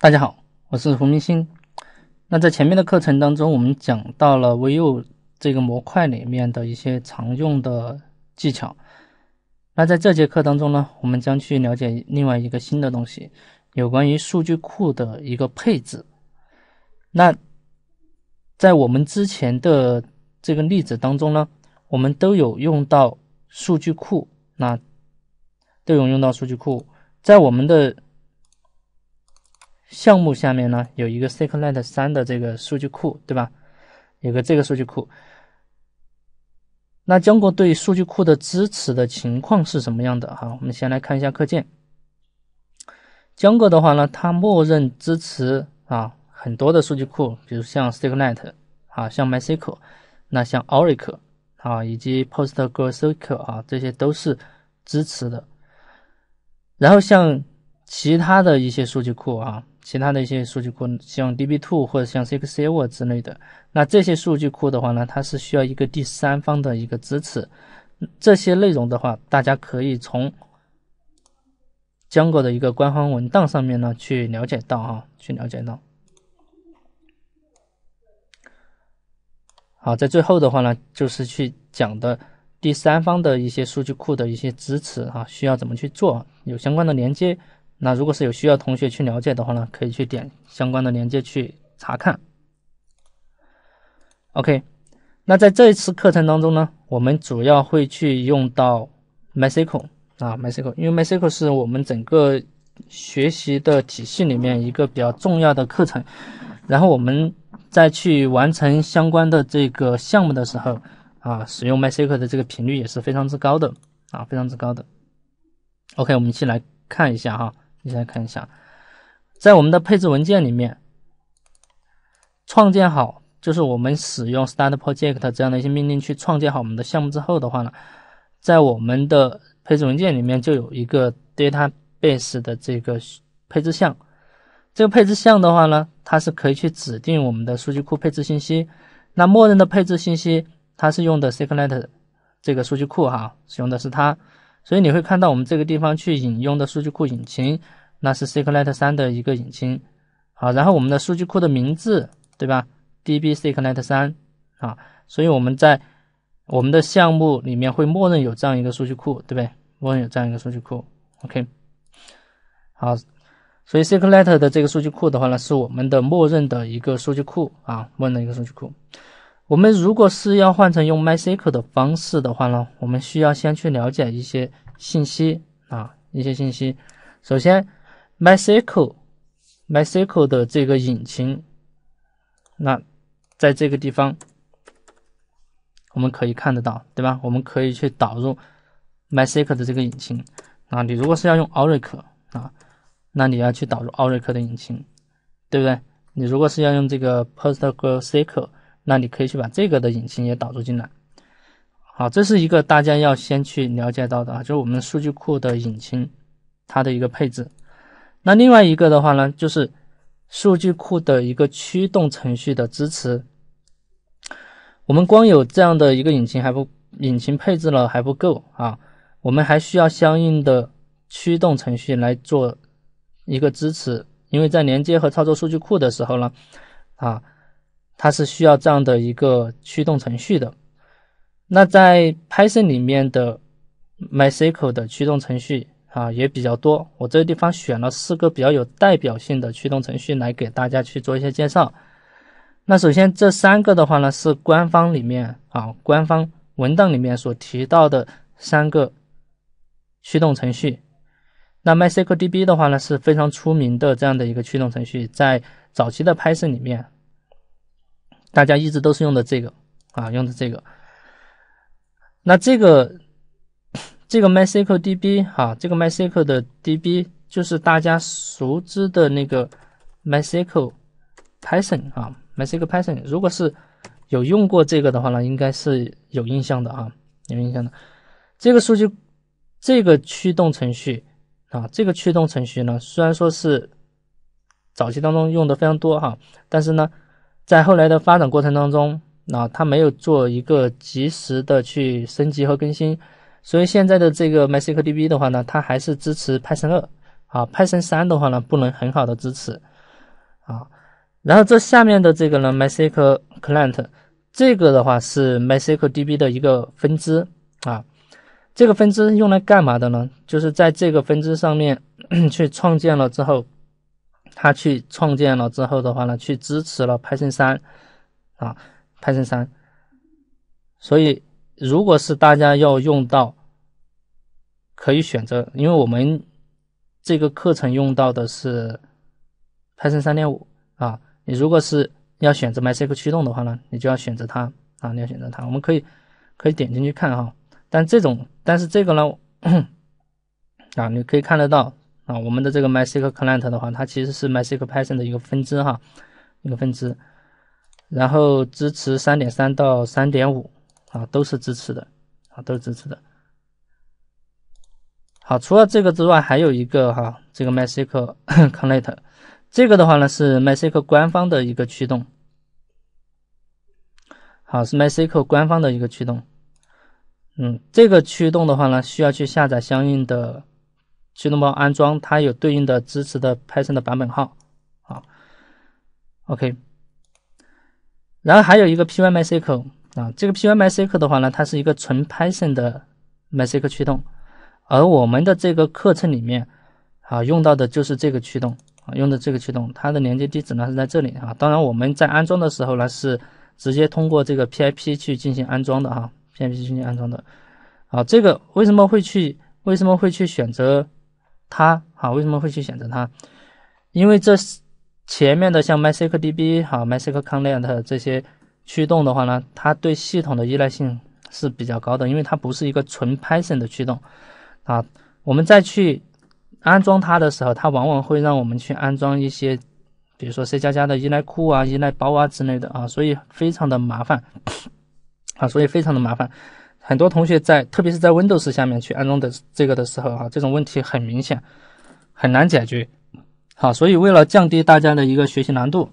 大家好，我是胡明星。那在前面的课程当中，我们讲到了微友这个模块里面的一些常用的技巧。那在这节课当中呢，我们将去了解另外一个新的东西，有关于数据库的一个配置。那在我们之前的这个例子当中呢，我们都有用到数据库，那都有用到数据库，在我们的。项目下面呢有一个 SQLite 三的这个数据库，对吧？有个这个数据库。那江哥对数据库的支持的情况是什么样的？哈，我们先来看一下课件。江哥的话呢，他默认支持啊很多的数据库，比如像 SQLite 啊，像 MySQL，那像 Oracle 啊，以及 PostgreSQL 啊，这些都是支持的。然后像其他的一些数据库啊。其他的一些数据库，像 DB Two 或者像 c x s q l 之类的，那这些数据库的话呢，它是需要一个第三方的一个支持。这些内容的话，大家可以从江哥的一个官方文档上面呢去了解到哈，去了解到。好，在最后的话呢，就是去讲的第三方的一些数据库的一些支持啊，需要怎么去做，有相关的连接。那如果是有需要同学去了解的话呢，可以去点相关的链接去查看。OK，那在这一次课程当中呢，我们主要会去用到 MySQL 啊 MySQL，因为 MySQL 是我们整个学习的体系里面一个比较重要的课程，然后我们在去完成相关的这个项目的时候啊，使用 MySQL 的这个频率也是非常之高的啊，非常之高的。OK，我们一起来看一下哈。你再看一下，在我们的配置文件里面，创建好就是我们使用 start project 这样的一些命令去创建好我们的项目之后的话呢，在我们的配置文件里面就有一个 database 的这个配置项，这个配置项的话呢，它是可以去指定我们的数据库配置信息。那默认的配置信息，它是用的 s q l e t 这个数据库哈，使用的是它。所以你会看到我们这个地方去引用的数据库引擎，那是 SQLite 三的一个引擎。好，然后我们的数据库的名字，对吧？DB SQLite 三啊。所以我们在我们的项目里面会默认有这样一个数据库，对不对？默认有这样一个数据库。OK。好，所以 SQLite 的这个数据库的话呢，是我们的默认的一个数据库啊，默认的一个数据库。我们如果是要换成用 MySQL 的方式的话呢，我们需要先去了解一些信息啊，一些信息。首先，MySQL，MySQL 的这个引擎，那在这个地方我们可以看得到，对吧？我们可以去导入 MySQL 的这个引擎啊。你如果是要用 Oracle 啊，那你要去导入 Oracle 的引擎，对不对？你如果是要用这个 PostgreSQL。那你可以去把这个的引擎也导入进来，好，这是一个大家要先去了解到的啊，就是我们数据库的引擎，它的一个配置。那另外一个的话呢，就是数据库的一个驱动程序的支持。我们光有这样的一个引擎还不，引擎配置了还不够啊，我们还需要相应的驱动程序来做一个支持，因为在连接和操作数据库的时候呢，啊。它是需要这样的一个驱动程序的。那在 Python 里面的 MySQL 的驱动程序啊也比较多。我这个地方选了四个比较有代表性的驱动程序来给大家去做一些介绍。那首先这三个的话呢，是官方里面啊官方文档里面所提到的三个驱动程序。那 MySQL DB 的话呢，是非常出名的这样的一个驱动程序，在早期的 Python 里面。大家一直都是用的这个啊，用的这个。那这个这个 MySQL DB 哈，这个 MySQL 的 DB 就是大家熟知的那个 MySQL Python 啊，MySQL Python。如果是有用过这个的话呢，应该是有印象的啊，有印象的。这个数据这个驱动程序啊，这个驱动程序呢，虽然说是早期当中用的非常多哈，但是呢。在后来的发展过程当中，啊，它没有做一个及时的去升级和更新，所以现在的这个 MySQL DB 的话呢，它还是支持 Python 二，啊 Python 三的话呢，不能很好的支持，啊，然后这下面的这个呢，MySQL Client，这个的话是 MySQL DB 的一个分支，啊，这个分支用来干嘛的呢？就是在这个分支上面 去创建了之后。他去创建了之后的话呢，去支持了 Python 三，啊，Python 三，所以如果是大家要用到，可以选择，因为我们这个课程用到的是 Python 三点五，啊，你如果是要选择 MySQL 驱动的话呢，你就要选择它，啊，你要选择它，我们可以可以点进去看哈，但这种，但是这个呢，啊，你可以看得到。啊，我们的这个 MySQL Client 的话，它其实是 MySQL Python 的一个分支哈，一个分支，然后支持三点三到三点五啊，都是支持的啊，都是支持的。好，除了这个之外，还有一个哈，这个 MySQL Client，这个的话呢是 MySQL 官方的一个驱动，好，是 MySQL 官方的一个驱动，嗯，这个驱动的话呢需要去下载相应的。驱动包安装，它有对应的支持的 Python 的版本号，啊，OK，然后还有一个 PyMySQL 啊，这个 PyMySQL 的话呢，它是一个纯 Python 的 MySQL 驱动，而我们的这个课程里面啊，用到的就是这个驱动啊，用的这个驱动，它的连接地址呢是在这里啊。当然我们在安装的时候呢，是直接通过这个 PIP 去进行安装的哈，PIP 进行安装的。啊，这个为什么会去为什么会去选择？它啊，为什么会去选择它？因为这前面的像 MySQL DB、哈 MySQL Client 这些驱动的话呢，它对系统的依赖性是比较高的，因为它不是一个纯 Python 的驱动啊。我们再去安装它的时候，它往往会让我们去安装一些，比如说 C 加加的依赖库啊、依赖包啊之类的啊，所以非常的麻烦啊，所以非常的麻烦。很多同学在，特别是在 Windows 下面去安装的这个的时候，哈，这种问题很明显，很难解决，好，所以为了降低大家的一个学习难度，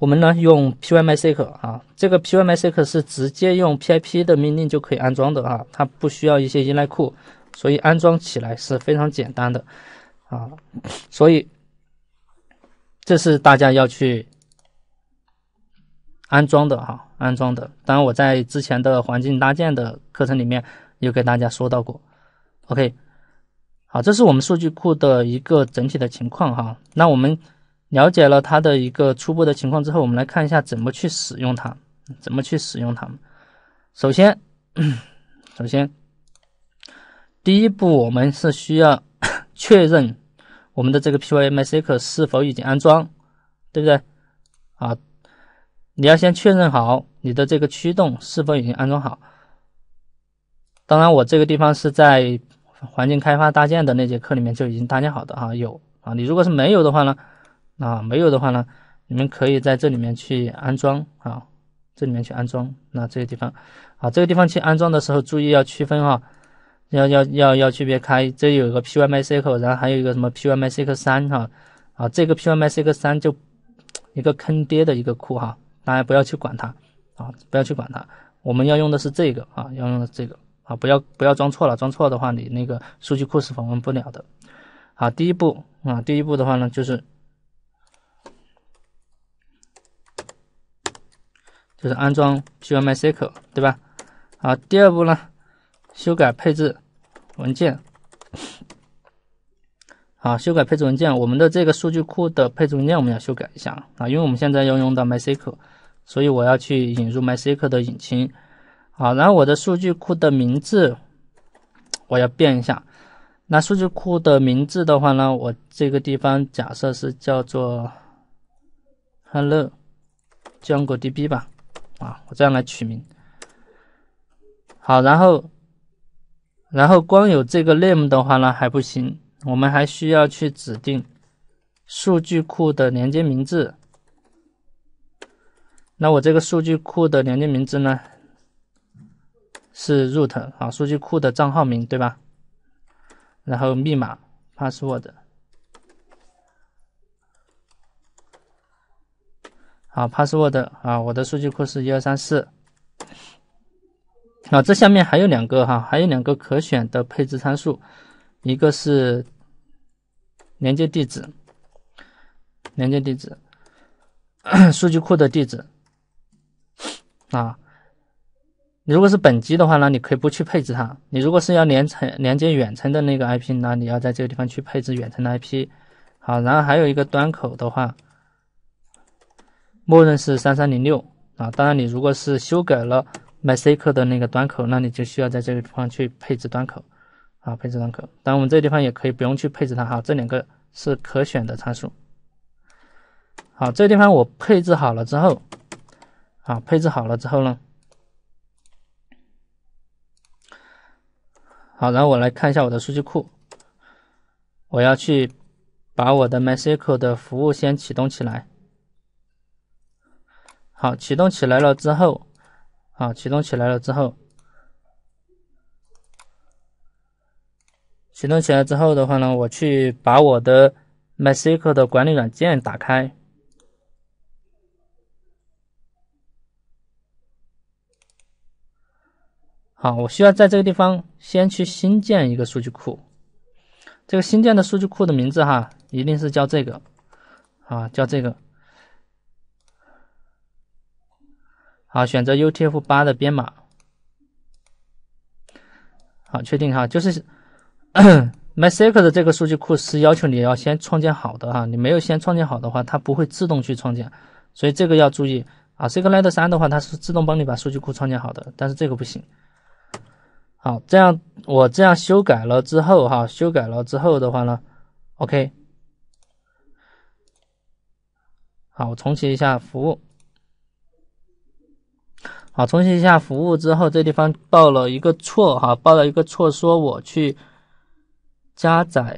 我们呢用 PyMySQL 啊，这个 PyMySQL 是直接用 pip 的命令就可以安装的啊，它不需要一些依赖库，所以安装起来是非常简单的，啊，所以这是大家要去安装的哈。安装的，当然我在之前的环境搭建的课程里面有给大家说到过。OK，好，这是我们数据库的一个整体的情况哈。那我们了解了它的一个初步的情况之后，我们来看一下怎么去使用它，怎么去使用它。首先，首先第一步我们是需要 确认我们的这个 p y m s q l 是否已经安装，对不对？啊。你要先确认好你的这个驱动是否已经安装好。当然，我这个地方是在环境开发搭建的那节课里面就已经搭建好的哈，有啊。你如果是没有的话呢，啊，没有的话呢，你们可以在这里面去安装啊，这里面去安装。那这个地方啊，这个地方去安装的时候注意要区分啊，要要要要区别开。这有一个 p y m y c 口，然后还有一个什么 p y m y c 三哈啊，这个 p y m y c 三就一个坑爹的一个库哈。大家不要去管它啊，不要去管它。我们要用的是这个啊，要用的这个啊，不要不要装错了，装错的话，你那个数据库是访问不了的。好，第一步啊，第一步的话呢，就是就是安装 MySQL，对吧？啊，第二步呢，修改配置文件啊，修改配置文件，我们的这个数据库的配置文件我们要修改一下啊，因为我们现在要用到 MySQL。所以我要去引入 MySQL 的引擎，啊，然后我的数据库的名字我要变一下。那数据库的名字的话呢，我这个地方假设是叫做 Hello 江果 DB 吧，啊，我这样来取名。好，然后然后光有这个 name 的话呢还不行，我们还需要去指定数据库的连接名字。那我这个数据库的连接名字呢？是 root 啊，数据库的账号名对吧？然后密码 password，好 password 啊，我的数据库是二三四。啊，这下面还有两个哈，还有两个可选的配置参数，一个是连接地址，连接地址，数据库的地址。啊，如果是本机的话呢，你可以不去配置它。你如果是要连成连接远程的那个 IP，那你要在这个地方去配置远程的 IP。好，然后还有一个端口的话，默认是三三零六啊。当然，你如果是修改了 MySQL 的那个端口，那你就需要在这个地方去配置端口。啊，配置端口。但我们这个地方也可以不用去配置它。哈，这两个是可选的参数。好，这个地方我配置好了之后。啊，配置好了之后呢？好，然后我来看一下我的数据库。我要去把我的 MySQL 的服务先启动起来。好，启动起来了之后，啊，启动起来了之后，启动起来之后的话呢，我去把我的 MySQL 的管理软件打开。好，我需要在这个地方先去新建一个数据库。这个新建的数据库的名字哈，一定是叫这个，啊，叫这个。好，选择 UTF8 的编码。好，确定哈，就是 MySQL 的这个数据库是要求你要先创建好的哈，你没有先创建好的话，它不会自动去创建，所以这个要注意啊。SQLite 三的话，它是自动帮你把数据库创建好的，但是这个不行。好，这样我这样修改了之后哈，修改了之后的话呢，OK，好，我重启一下服务。好，重启一下服务之后，这地方报了一个错哈，报了一个错，说我去加载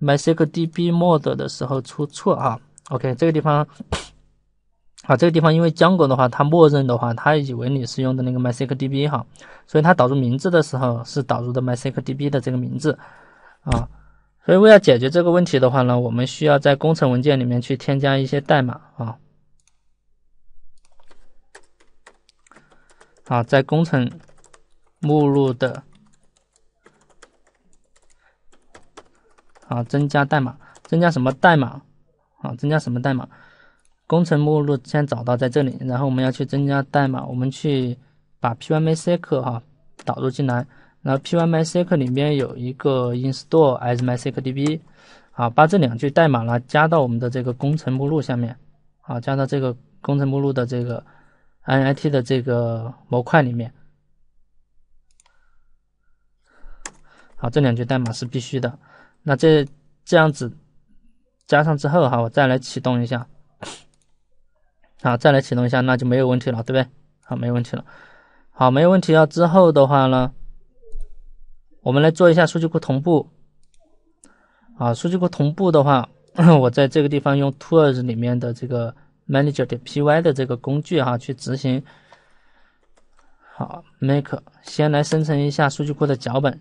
MySQL DB model 的时候出错哈。OK，这个地方。啊，这个地方因为 Django 的话，它默认的话，它以为你是用的那个 MySQL DB 哈，所以它导入名字的时候是导入的 MySQL DB 的这个名字啊。所以为了解决这个问题的话呢，我们需要在工程文件里面去添加一些代码啊。啊，在工程目录的啊，增加代码，增加什么代码啊？增加什么代码？工程目录先找到在这里，然后我们要去增加代码，我们去把 pymysql 哈导入进来，然后 pymysql 里面有一个 install as mysql db，啊，把这两句代码呢加到我们的这个工程目录下面，啊，加到这个工程目录的这个 init 的这个模块里面，好，这两句代码是必须的。那这这样子加上之后哈，我再来启动一下。啊，再来启动一下，那就没有问题了，对不对？好，没问题了。好，没问题了。之后的话呢，我们来做一下数据库同步。啊，数据库同步的话，我在这个地方用 tools 里面的这个 manager.py 的这个工具哈，去执行。好，make，先来生成一下数据库的脚本。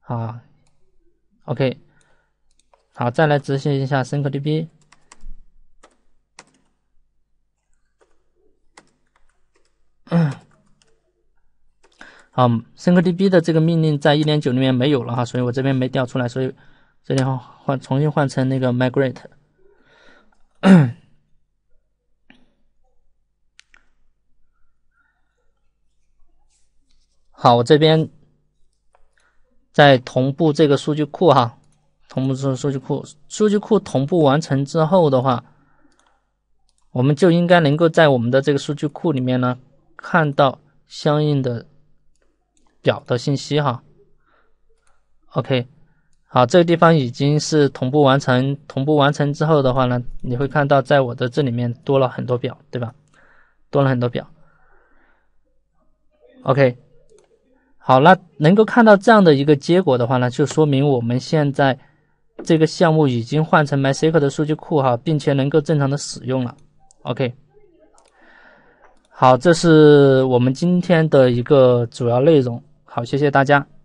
啊，OK。好，再来执行一下 syncdb。啊，SyncDB 的这个命令在一点九里面没有了哈，所以我这边没调出来，所以这里换换重新换成那个 Migrate。好，我这边在同步这个数据库哈，同步这数据库，数据库同步完成之后的话，我们就应该能够在我们的这个数据库里面呢看到相应的。表的信息哈，OK，好，这个地方已经是同步完成。同步完成之后的话呢，你会看到在我的这里面多了很多表，对吧？多了很多表。OK，好，那能够看到这样的一个结果的话呢，就说明我们现在这个项目已经换成 MySQL 的数据库哈，并且能够正常的使用了。OK，好，这是我们今天的一个主要内容。好，谢谢大家。